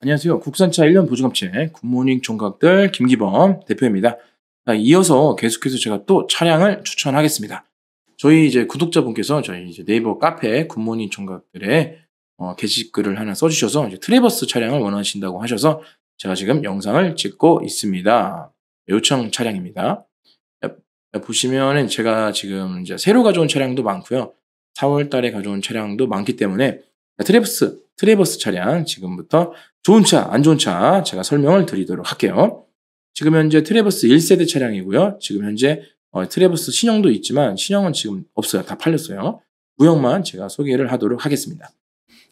안녕하세요. 국산차 1년 보증업체 굿모닝 총각들 김기범 대표입니다. 자, 이어서 계속해서 제가 또 차량을 추천하겠습니다. 저희 이제 구독자분께서 저희 이제 네이버 카페 굿모닝 총각들의 어, 게시글을 하나 써주셔서 트레버스 차량을 원하신다고 하셔서 제가 지금 영상을 찍고 있습니다. 요청 차량입니다. 보시면은 제가 지금 이제 새로 가져온 차량도 많고요. 4월 달에 가져온 차량도 많기 때문에 트래버스트래버스 차량 지금부터 좋은 차, 안 좋은 차 제가 설명을 드리도록 할게요. 지금 현재 트래버스 1세대 차량이고요. 지금 현재 어, 트래버스 신형도 있지만 신형은 지금 없어요. 다 팔렸어요. 무형만 제가 소개를 하도록 하겠습니다.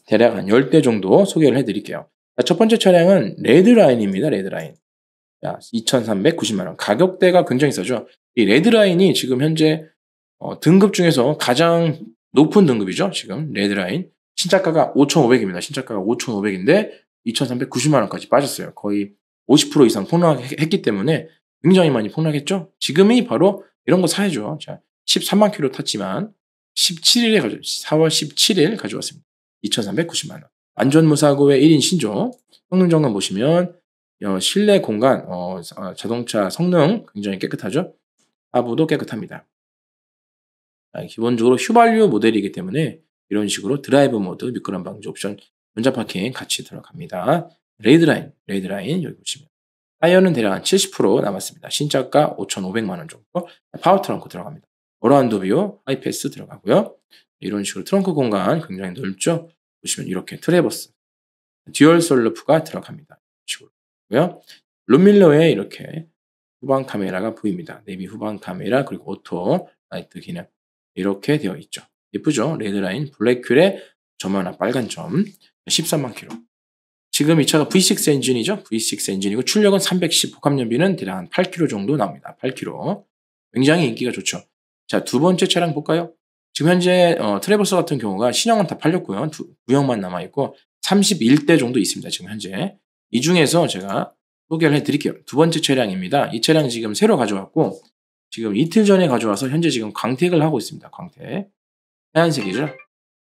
대략 한 10대 정도 소개를 해드릴게요. 자, 첫 번째 차량은 레드라인입니다. 레드라인. 자, 2,390만원. 가격대가 굉장히 싸죠. 이 레드라인이 지금 현재 어, 등급 중에서 가장 높은 등급이죠. 지금 레드라인. 신작가가 5,500입니다. 신작가가 5,500인데 2,390만원까지 빠졌어요. 거의 50% 이상 폭락했기 때문에 굉장히 많이 폭락했죠. 지금이 바로 이런 거 사야죠. 자, 13만 킬로 탔지만 17일에 가져 4월 17일 가져왔습니다. 2,390만 원. 안전무사고의 1인 신조 성능 점검 보시면 어, 실내 공간 어, 어, 자동차 성능 굉장히 깨끗하죠. 하부도 깨끗합니다. 아, 기본적으로 휘발유 모델이기 때문에 이런 식으로 드라이브 모드, 미끄럼 방지 옵션, 전자 파킹 같이 들어갑니다. 레이드라인, 레이드라인 여기 보시면 타이어는 대략 한 70% 남았습니다. 신작가 5,500만원 정도 파워 트렁크 들어갑니다. 어라운드 비오 하이패스 들어가고요. 이런 식으로 트렁크 공간 굉장히 넓죠? 보시면 이렇게 트레버스, 듀얼 솔루프가 들어갑니다. 이런 식으로고요. 룸밀러에 이렇게 후방 카메라가 보입니다. 내비 후방 카메라 그리고 오토 라이트 기능 이렇게 되어 있죠. 예쁘죠? 레드라인, 블랙휠의 점 하나 빨간 점, 13만 킬로. 지금 이 차가 V6 엔진이죠? V6 엔진이고 출력은 310, 복합연비는 대략 한8 k 로 정도 나옵니다. 8 k 로 굉장히 인기가 좋죠. 자, 두 번째 차량 볼까요? 지금 현재 어, 트래버스 같은 경우가 신형은 다 팔렸고요. 두, 9형만 남아있고 31대 정도 있습니다. 지금 현재. 이 중에서 제가 소개를 해드릴게요. 두 번째 차량입니다. 이 차량 지금 새로 가져왔고 지금 이틀 전에 가져와서 현재 지금 광택을 하고 있습니다. 광택. 하얀색이죠.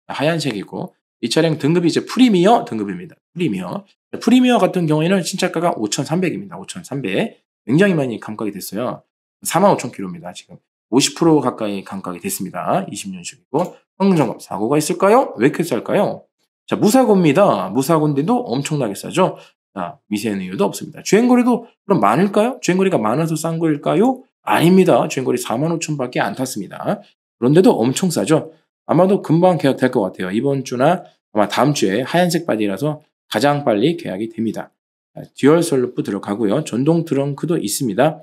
하얀색이고 이 차량 등급이 이제 프리미어 등급입니다. 프리미어. 프리미어 같은 경우에는 신차가가 5,300입니다. 5,300. 굉장히 많이 감각이 됐어요. 45,000km입니다. 지금 50% 가까이 감각이 됐습니다. 20년식이고 황금점 사고가 있을까요? 왜 이렇게 쌀까요? 자 무사고입니다. 무사고인데도 엄청나게 싸죠. 자 미세한 이유도 없습니다. 주행거리도 그럼 많을까요? 주행거리가 많아서 싼 거일까요? 아닙니다. 주행거리 45,000밖에 안 탔습니다. 그런데도 엄청 싸죠. 아마도 금방 계약될 것 같아요. 이번 주나 아마 다음 주에 하얀색 바디라서 가장 빨리 계약이 됩니다. 아, 듀얼 솔루프 들어가고요. 전동 트렁크도 있습니다.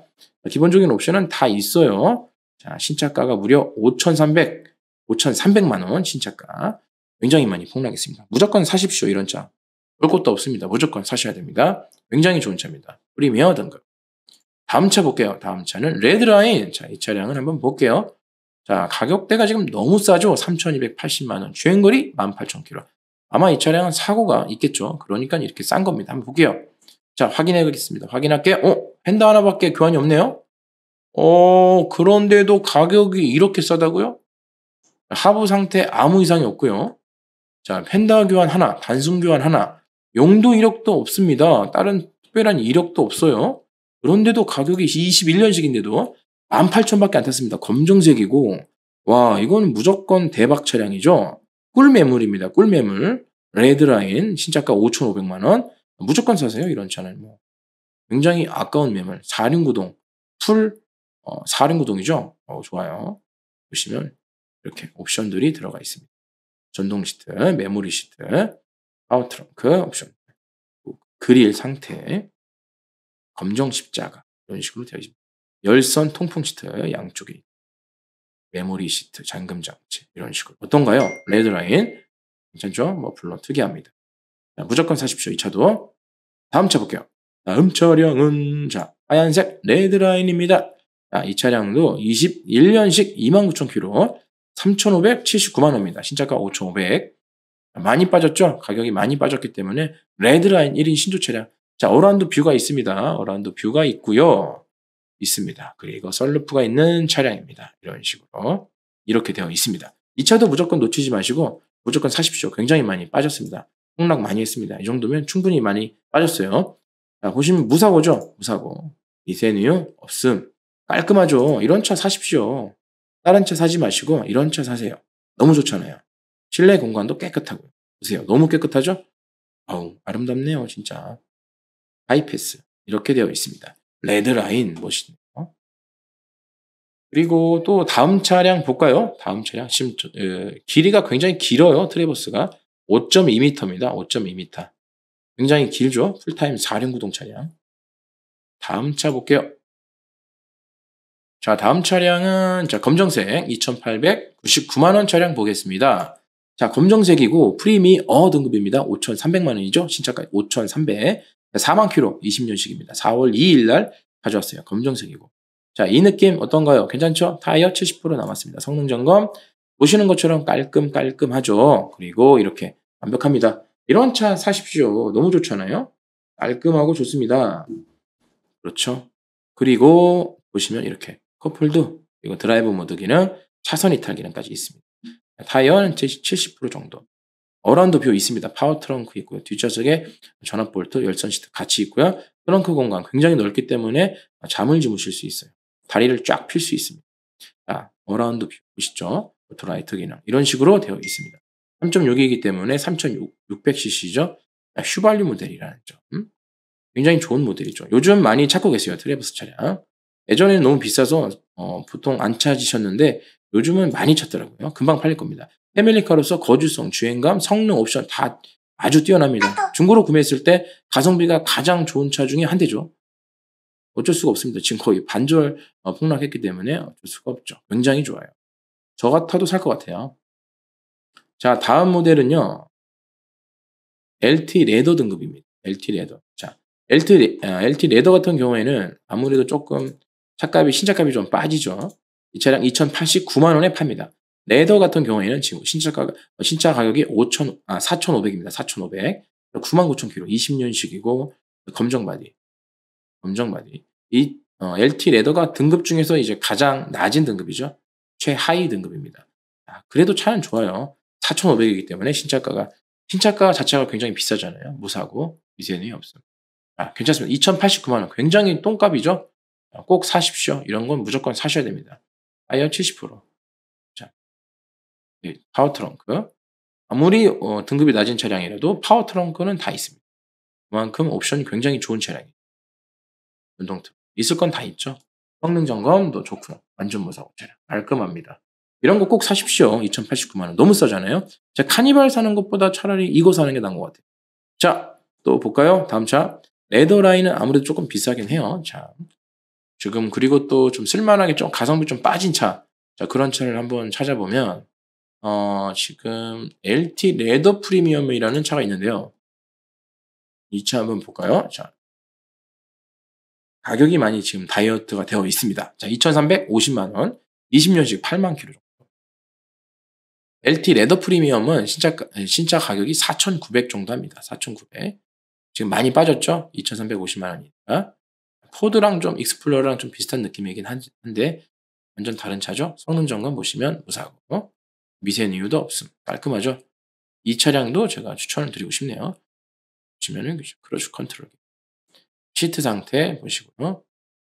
기본적인 옵션은 다 있어요. 자, 신차가가 무려 5,300, 5,300만 원 신차가. 굉장히 많이 폭락했습니다. 무조건 사십시오, 이런 차. 볼 것도 없습니다. 무조건 사셔야 됩니다. 굉장히 좋은 차입니다. 프리미어 등급. 다음 차 볼게요. 다음 차는 레드라인. 자, 이 차량을 한번 볼게요. 자, 가격대가 지금 너무 싸죠? 3,280만원. 주행거리 18,000km. 아마 이 차량은 사고가 있겠죠? 그러니까 이렇게 싼 겁니다. 한번 볼게요. 자, 확인해 보겠습니다. 확인할게. 요 어? 펜더 하나밖에 교환이 없네요? 어, 그런데도 가격이 이렇게 싸다고요? 하부 상태 아무 이상이 없고요. 자, 펜더 교환 하나, 단순 교환 하나. 용도 이력도 없습니다. 다른 특별한 이력도 없어요. 그런데도 가격이 21년식인데도 18,000밖에 안 탔습니다. 검정색이고 와 이건 무조건 대박 차량이죠. 꿀매물입니다. 꿀매물 레드라인 신차가 5,500만 원 무조건 사세요 이런 차는 뭐 굉장히 아까운 매물 4륜구동 풀 어, 4륜구동이죠. 어, 좋아요. 보시면 이렇게 옵션들이 들어가 있습니다. 전동 시트, 메모리 시트, 파워트렁크 옵션, 그릴 상태, 검정 십자가 이런 식으로 되어 있습니다. 열선 통풍 시트예요. 양쪽이. 메모리 시트, 잠금 장치 이런 식으로. 어떤가요? 레드라인 괜찮죠? 뭐 물론 특이합니다. 자, 무조건 사십시오. 이 차도. 다음 차 볼게요. 다음 차량은 자 하얀색 레드라인입니다. 자, 이 차량도 21년식 29,000km 3,579만원입니다. 신차가 5,500 많이 빠졌죠? 가격이 많이 빠졌기 때문에 레드라인 1인 신조 차량 자어란도 뷰가 있습니다. 어란도 뷰가 있고요. 있습니다. 그리고 썰루프가 있는 차량입니다. 이런 식으로 이렇게 되어 있습니다. 이 차도 무조건 놓치지 마시고 무조건 사십시오. 굉장히 많이 빠졌습니다. 폭락 많이 했습니다. 이 정도면 충분히 많이 빠졌어요. 자, 보시면 무사고죠? 무사고. 미세누유 없음. 깔끔하죠? 이런 차 사십시오. 다른 차 사지 마시고 이런 차 사세요. 너무 좋잖아요. 실내 공간도 깨끗하고 보세요. 너무 깨끗하죠? 아우, 아름답네요, 진짜. 하이패스. 이렇게 되어 있습니다. 레드라인 멋있네요. 그리고 또 다음 차량 볼까요? 다음 차량 지금 예, 길이가 굉장히 길어요. 트레버스가 5.2m입니다. 5.2m. 굉장히 길죠? 풀타임 4륜 구동 차량. 다음 차 볼게요. 자, 다음 차량은 자, 검정색 2,899만 원 차량 보겠습니다. 자, 검정색이고 프리미 어 등급입니다. 5,300만 원이죠. 신차가 5,300. 4만 키로 20년식입니다. 4월 2일 날 가져왔어요. 검정색이고. 자, 이 느낌 어떤가요? 괜찮죠? 타이어 70% 남았습니다. 성능 점검 보시는 것처럼 깔끔깔끔하죠. 그리고 이렇게 완벽합니다. 이런 차 사십시오. 너무 좋잖아요. 깔끔하고 좋습니다. 그렇죠. 그리고 보시면 이렇게 커플도 이거 드라이브 모드 기능, 차선 이탈 기능까지 있습니다. 타이어는 70% 정도. 어라운드어 있습니다. 파워 트렁크 있고요. 뒷좌석에 전압 볼트, 열선 시트 같이 있고요. 트렁크 공간 굉장히 넓기 때문에 잠을 주무실 수 있어요. 다리를 쫙 필 수 있습니다. 자, 어라운드 뷰 보시죠. 오토라이트 기능. 이런 식으로 되어 있습니다. 3.6이기 때문에 3,600cc죠. 슈발류 모델이라는 점. 음? 굉장히 좋은 모델이죠. 요즘 많이 찾고 계세요. 트래버스 차량. 예전에는 너무 비싸서 어, 보통 안 찾으셨는데 요즘은 많이 찾더라고요. 금방 팔릴 겁니다. 패밀리카로서 거주성, 주행감, 성능 옵션 다 아주 뛰어납니다. 아, 중고로 구매했을 때 가성비가 가장 좋은 차 중에 한 대죠. 어쩔 수가 없습니다. 지금 거의 반절 어, 폭락했기 때문에 어쩔 수가 없죠. 굉장히 좋아요. 저 같아도 살 것 같아요. 자, 다음 모델은요. LT 레더 등급입니다. LT 레더. 자, LT, LT 아, 레더 같은 경우에는 아무래도 조금 차값이, 신차값이 좀 빠지죠. 이 차량 2,089만원에 팝니다. 레더 같은 경우에는 지금 신차 가격, 신차 가격이 5천, 아, 4,500입니다. 4,500. 99,000km, 20년식이고, 검정 바디. 검정 바디. 이, 어, LT 레더가 등급 중에서 이제 가장 낮은 등급이죠. 최하위 등급입니다. 아, 그래도 차는 좋아요. 4,500이기 때문에 신차가가, 신차가 자체가 굉장히 비싸잖아요. 무사고, 미세는 없음. 아, 괜찮습니다. 2,089만원. 굉장히 똥값이죠? 아, 꼭 사십시오. 이런 건 무조건 사셔야 됩니다. 아이언 70%. 예, 파워 트렁크. 아무리 어, 등급이 낮은 차량이라도 파워 트렁크는 다 있습니다. 그만큼 옵션이 굉장히 좋은 차량이에요. 운동 트렁크. 있을 건 다 있죠. 성능 점검도 좋고요. 완전 무사고 차량. 깔끔합니다. 이런 거 꼭 사십시오. 2,089만원. 너무 싸잖아요. 자, 카니발 사는 것보다 차라리 이거 사는 게 나은 것 같아요. 자, 또 볼까요? 다음 차. 레더라인은 아무래도 조금 비싸긴 해요. 자, 지금 그리고 또 좀 쓸만하게 좀 가성비 좀 빠진 차. 자, 그런 차를 한번 찾아보면 어, 지금 LT 레더 프리미엄이라는 차가 있는데요. 이 차 한번 볼까요? 자, 가격이 많이 지금 다이어트가 되어 있습니다. 자, 2,350만 원, 20년씩 8만 킬로 정도. LT 레더 프리미엄은 신차 신차 가격이 4,900 정도 합니다. 4,900. 지금 많이 빠졌죠? 2,350만 원이니까. 포드랑 좀 익스플로러랑 좀 비슷한 느낌이긴 한데 완전 다른 차죠. 성능 점검 보시면 무사하고. 미세한 이유도 없음. 깔끔하죠? 이 차량도 제가 추천을 드리고 싶네요. 보시면은 크러쉬 컨트롤. 시트 상태 보시고요.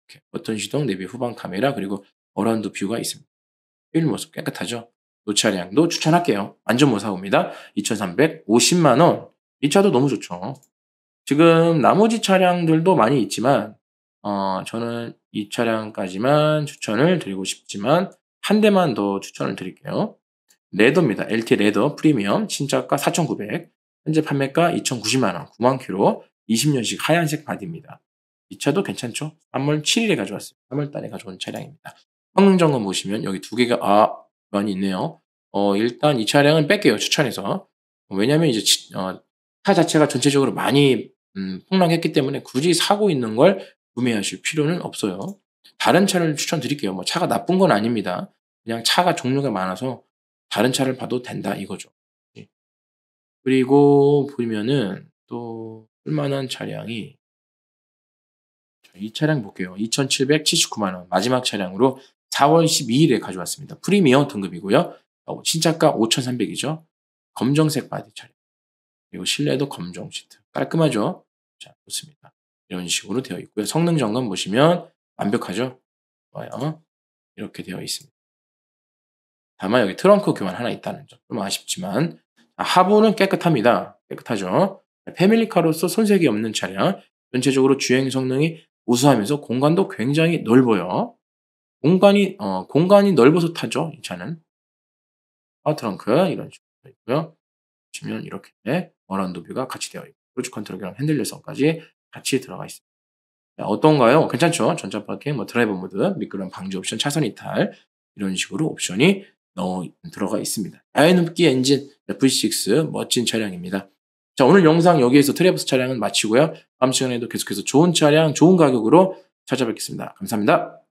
이렇게 버튼 시동, 내비 후방 카메라, 그리고 어라운드 뷰가 있습니다. 휠 모습 깨끗하죠? 이 차량도 추천할게요. 안전모사옵니다. 2,350만원. 이 차도 너무 좋죠. 지금 나머지 차량들도 많이 있지만, 어, 저는 이 차량까지만 추천을 드리고 싶지만, 한 대만 더 추천을 드릴게요. 레더입니다. LT 레더 프리미엄 신작가 4,900, 현재 판매가 2,090만원, 9만 키로 20년식 하얀색 바디입니다. 이 차도 괜찮죠? 3월 7일에 가져왔어요. 3월달에 가져온 차량입니다. 성능 점검 보시면 여기 두 개가 아 많이 있네요. 어 일단 이 차량은 뺄게요 추천해서 왜냐하면 이제 어, 차 자체가 전체적으로 많이 음, 폭락했기 때문에 굳이 사고 있는 걸 구매하실 필요는 없어요. 다른 차를 추천드릴게요. 뭐 차가 나쁜 건 아닙니다. 그냥 차가 종류가 많아서 다른 차를 봐도 된다 이거죠. 예. 그리고 보면은 또 쓸만한 차량이 이 차량 볼게요. 2,779만 원 마지막 차량으로 4월 12일에 가져왔습니다. 프리미어 등급이고요. 어, 신차가 5,300이죠. 검정색 바디 차량. 그리고 실내도 검정 시트. 깔끔하죠? 자, 좋습니다. 이런 식으로 되어 있고요. 성능 점검 보시면 완벽하죠? 좋아요. 이렇게 되어 있습니다. 다만 여기 트렁크 교환 하나 있다는 점. 좀 아쉽지만 아, 하부는 깨끗합니다. 깨끗하죠. 패밀리카로서 손색이 없는 차량. 전체적으로 주행 성능이 우수하면서 공간도 굉장히 넓어요. 공간이 어, 공간이 넓어서 타죠. 이 차는. 아 트렁크 이런 식으로 있고요. 보시면 이렇게 어란도 비가 같이 되어 있고 크루즈 컨트롤이랑 핸들레성까지 같이 들어가 있습니다. 어떤가요? 괜찮죠? 전자파킹, 뭐 드라이버 모드, 미끄럼 방지 옵션, 차선 이탈 이런 식으로 옵션이 넣어 들어가 있습니다. 아이눈기 엔진 F6 멋진 차량입니다. 자 오늘 영상 여기에서 트레버스 차량은 마치고요. 다음 시간에도 계속해서 좋은 차량 좋은 가격으로 찾아뵙겠습니다. 감사합니다.